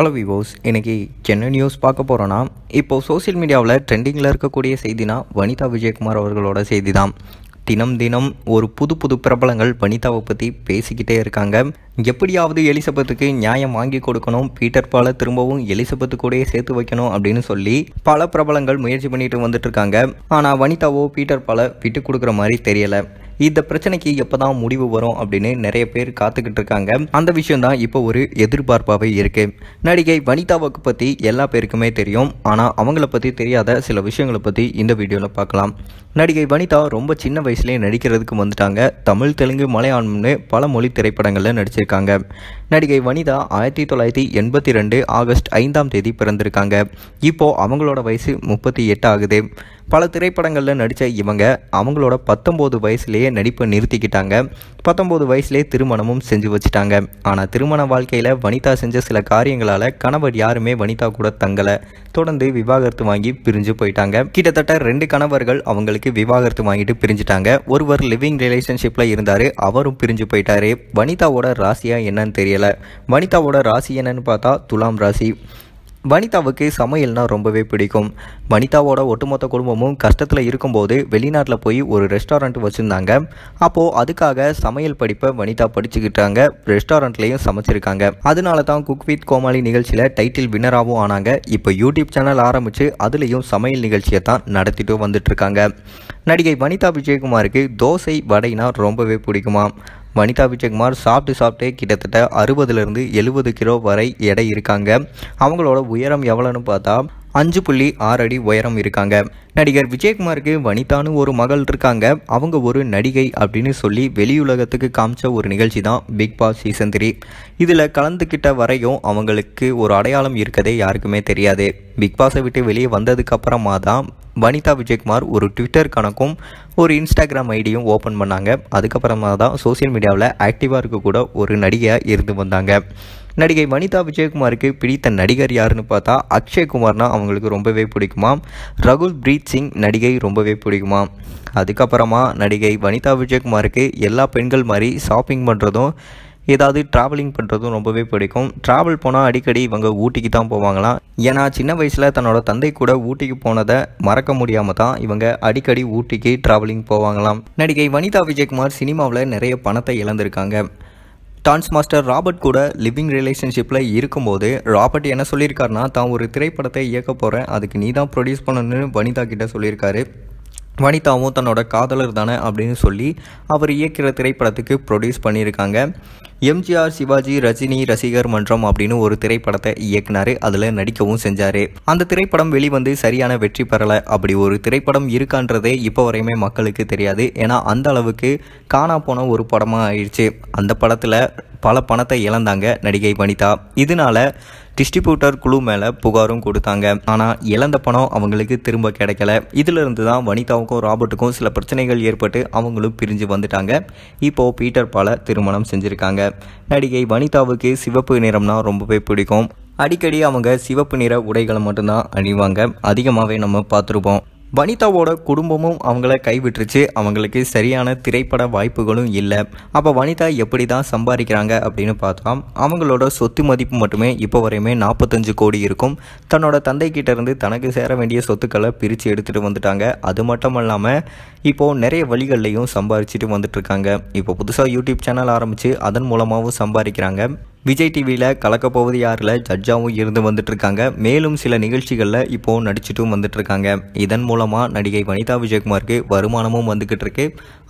hello விவோஸ் இன்றைக்கி என்ன news பார்க்க போகிறோன்னா இப்போது சோசியல் மீடியாவில் ட்ரெண்டிங்கில் இருக்கக்கூடிய செய்தினா வனிதா விஜயகுமார் அவர்களோட செய்தி தான் தினம் தினம் ஒரு புது புது பிரபலங்கள் வனிதாவை பற்றி பேசிக்கிட்டே இருக்காங்க எப்படியாவது எலிசபெத்துக்கு நியாயம் வாங்கி கொடுக்கணும் பீட்டர் பால திரும்பவும் எலிசபெத்து கூடயே சேர்த்து வைக்கணும் அப்படின்னு சொல்லி பல பிரபலங்கள் முயற்சி பண்ணிட்டு வந்துட்டு இருக்காங்க ஆனால் வனிதாவோ பீட்டர் பாலை விட்டு கொடுக்குற மாதிரி தெரியலை இந்த பிரச்சனைக்கு எப்போதான் முடிவு வரும் அப்படின்னு நிறைய பேர் காத்துக்கிட்டு இருக்காங்க அந்த விஷயம் தான் இப்போ ஒரு எதிர்பார்ப்பாகவே இருக்கு நடிகை வனிதாவுக்கு பற்றி எல்லா பேருக்குமே தெரியும் ஆனால் அவங்கள பற்றி தெரியாத சில விஷயங்களை பற்றி இந்த வீடியோவில் பார்க்கலாம் நடிகை வனிதா ரொம்ப சின்ன வயசுலேயே நடிக்கிறதுக்கு வந்துட்டாங்க தமிழ் தெலுங்கு மலையாளம்னு பல மொழி திரைப்படங்களில் நடிச்சிருக்காங்க நடிகை வனிதா ஆயிரத்தி தொள்ளாயிரத்தி எண்பத்தி ரெண்டு ஆகஸ்ட் ஐந்தாம் தேதி பிறந்திருக்காங்க இப்போ அவங்களோட வயசு முப்பத்தி எட்டு ஆகுது பல திரைப்படங்களில் நடித்த இவங்க அவங்களோட பத்தொம்போது வயசுலேயே நடிப்பை நிறுத்திக்கிட்டாங்க பத்தொம்போது வயசுலேயே திருமணமும் செஞ்சு வச்சுட்டாங்க ஆனால் திருமண வாழ்க்கையில் வனிதா செஞ்ச சில காரியங்களால் கணவர் யாருமே வனிதா கூட தங்கலை தொடர்ந்து விவாகரத்து வாங்கி பிரிஞ்சு போயிட்டாங்க கிட்டத்தட்ட ரெண்டு கணவர்கள் அவங்களுக்கு விவாகரத்து வாங்கிட்டு பிரிஞ்சுட்டாங்க ஒருவர் லிவிங் ரிலேஷன்ஷிப்பில் இருந்தார் அவரும் பிரிஞ்சு போயிட்டாரு வனிதாவோட ராசியாக என்னன்னு தெரியலை வனிதாவோட ராசி என்னன்னு பார்த்தா துலாம் ராசி வனிதாவுக்கு சமையல்னா ரொம்பவே பிடிக்கும் வனிதாவோட ஒட்டுமொத்த குடும்பமும் கஷ்டத்தில் இருக்கும்போது வெளிநாட்டில் போய் ஒரு ரெஸ்டாரண்ட் வச்சுருந்தாங்க அப்போது அதுக்காக சமையல் படிப்பை வனிதா படிச்சுக்கிட்டாங்க ரெஸ்டாரண்ட்லேயும் சமைச்சிருக்காங்க அதனால தான் குக் வித் கோமாளி நிகழ்ச்சியில் டைட்டில் வின்னராகவும் ஆனாங்க இப்போ யூடியூப் சேனல் ஆரம்பித்து அதுலேயும் சமையல் நிகழ்ச்சியை தான் நடத்திட்டு வந்துட்டுருக்காங்க நடிகை வனிதா விஜயகுமாருக்கு தோசை வடைனா ரொம்பவே பிடிக்குமாம் வனிதா விஜயகுமார் சாப்பிட்டு சாப்பிட்டே கிட்டத்தட்ட அறுபதுலேருந்து எழுபது கிலோ வரை எடை இருக்காங்க அவங்களோட உயரம் எவ்வளோன்னு பார்த்தா அஞ்சு புள்ளி ஆறு அடி உயரம் இருக்காங்க நடிகர் விஜயகுமாருக்கு வனிதான்னு ஒரு மகள் இருக்காங்க அவங்க ஒரு நடிகை அப்படின்னு சொல்லி வெளியுலகத்துக்கு காமிச்ச ஒரு நிகழ்ச்சி தான் பிக் பாஸ் சீசன் த்ரீ இதில் கலந்துக்கிட்ட வரையும் அவங்களுக்கு ஒரு அடையாளம் இருக்கதே யாருக்குமே தெரியாது பிக் பாஸை விட்டு வெளியே வந்ததுக்கப்புறமா தான் வனிதா விஜயகுமார் ஒரு ட்விட்டர் கணக்கும் ஒரு இன்ஸ்டாகிராம் ஐடியும் ஓப்பன் பண்ணாங்க அதுக்கப்புறமா தான் சோசியல் மீடியாவில் ஆக்டிவாக இருக்கக்கூட ஒரு நடிகையாக இருந்து வந்தாங்க நடிகை வனிதா விஜயகுமாருக்கு பிடித்த நடிகர் யாருன்னு பார்த்தா அக்ஷய்குமார்னா அவங்களுக்கு ரொம்பவே பிடிக்குமா ரகுல் பிரீத் சிங் நடிகை ரொம்பவே பிடிக்குமா அதுக்கப்புறமா நடிகை வனிதா விஜயகுமாருக்கு எல்லா பெண்கள் மாதிரி ஷாப்பிங் பண்ணுறதும் ஏதாவது ட்ராவலிங் பண்ணுறதும் ரொம்பவே பிடிக்கும் ட்ராவல் போனால் அடிக்கடி இவங்க ஊட்டிக்கு தான் போவாங்களாம் ஏன்னா சின்ன வயசில் தன்னோட தந்தை கூட ஊட்டிக்கு போனதை மறக்க முடியாமல் தான் இவங்க அடிக்கடி ஊட்டிக்கு ட்ராவலிங் போவாங்களாம் நடிகை வனிதா விஜயகுமார் சினிமாவில் நிறைய பணத்தை இழந்திருக்காங்க டான்ஸ் மாஸ்டர் ராபர்ட் கூட லிவிங் ரிலேஷன்ஷிப்பில் இருக்கும்போது ராபர்ட் என்ன சொல்லியிருக்காருனா தான் ஒரு திரைப்படத்தை இயக்க போகிறேன் அதுக்கு நீ தான் ப்ரொடியூஸ் பண்ணணும்னு வனிதா கிட்ட சொல்லியிருக்காரு வனிதாவும் தன்னோட காதலர் தானே அப்படின்னு சொல்லி அவர் இயக்கிற திரைப்படத்துக்கு ப்ரொடியூஸ் பண்ணியிருக்காங்க எம்ஜிஆர் சிவாஜி ரஜினி ரசிகர் மன்றம் அப்படின்னு ஒரு திரைப்படத்தை இயக்குனார் அதில் நடிக்கவும் செஞ்சார் அந்த திரைப்படம் வெளிவந்து சரியான வெற்றி பெறலை அப்படி ஒரு திரைப்படம் இருக்கான்றதே இப்போ வரையுமே மக்களுக்கு தெரியாது ஏன்னா அந்த அளவுக்கு காணா போன ஒரு படமாக ஆயிடுச்சு அந்த படத்தில் பல பணத்தை இழந்தாங்க நடிகை வனிதா இதனால டிஸ்ட்ரிபியூட்டர் குழு மேலே புகாரும் கொடுத்தாங்க ஆனால் இழந்த பணம் அவங்களுக்கு திரும்ப கிடைக்கல இதிலிருந்து தான் வனிதாவுக்கும் ராபர்ட்டுக்கும் சில பிரச்சனைகள் ஏற்பட்டு அவங்களும் பிரிஞ்சு வந்துட்டாங்க இப்போது பீட்டர் பாலை திருமணம் செஞ்சுருக்காங்க நடிகை வனிதாவுக்கு சிவப்பு நிறம்னா ரொம்பவே பிடிக்கும் அடிக்கடி அவங்க சிவப்பு நிற உடைகளை மட்டும்தான் அணிவாங்க அதிகமாகவே நம்ம பார்த்துருப்போம் வனிதாவோட குடும்பமும் அவங்கள கைவிட்டுருச்சு அவங்களுக்கு சரியான திரைப்பட வாய்ப்புகளும் இல்லை அப்போ வனிதா எப்படி தான் சம்பாதிக்கிறாங்க அப்படின்னு பார்த்தா அவங்களோட சொத்து மதிப்பு மட்டுமே இப்போ வரையுமே நாற்பத்தஞ்சு கோடி இருக்கும் தன்னோட தந்தைக்கிட்ட இருந்து தனக்கு சேர வேண்டிய சொத்துக்களை பிரித்து எடுத்துகிட்டு வந்துட்டாங்க அது மட்டும் இல்லாமல் இப்போது நிறைய வழிகள்லையும் சம்பாதிச்சிட்டு வந்துட்டுருக்காங்க இப்போ புதுசாக யூடியூப் சேனல் ஆரம்பித்து அதன் மூலமாகவும் சம்பாதிக்கிறாங்க விஜய் டிவியில் கலக்கப்போவது யாரில் ஜட்ஜாகவும் இருந்து வந்துட்டுருக்காங்க மேலும் சில நிகழ்ச்சிகளில் இப்போது நடிச்சிட்டும் வந்துட்டுருக்காங்க இதன் மூலமாக நடிகை வனிதா விஜயகுமாருக்கு வருமானமும் வந்துக்கிட்டு இருக்கு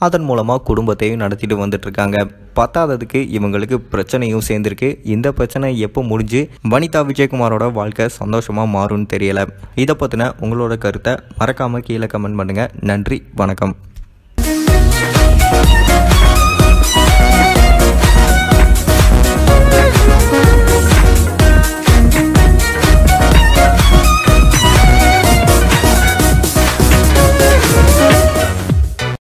அதன் மூலமாக குடும்பத்தையும் நடத்திட்டு வந்துட்டுருக்காங்க பத்தாததுக்கு இவங்களுக்கு பிரச்சனையும் சேர்ந்துருக்கு இந்த பிரச்சனை எப்போ முடிஞ்சு வனிதா விஜயகுமாரோட வாழ்க்கை சந்தோஷமாக மாறும்னு தெரியலை இதை பற்றின உங்களோட கருத்தை மறக்காமல் கீழே கமெண்ட் பண்ணுங்கள் நன்றி வணக்கம்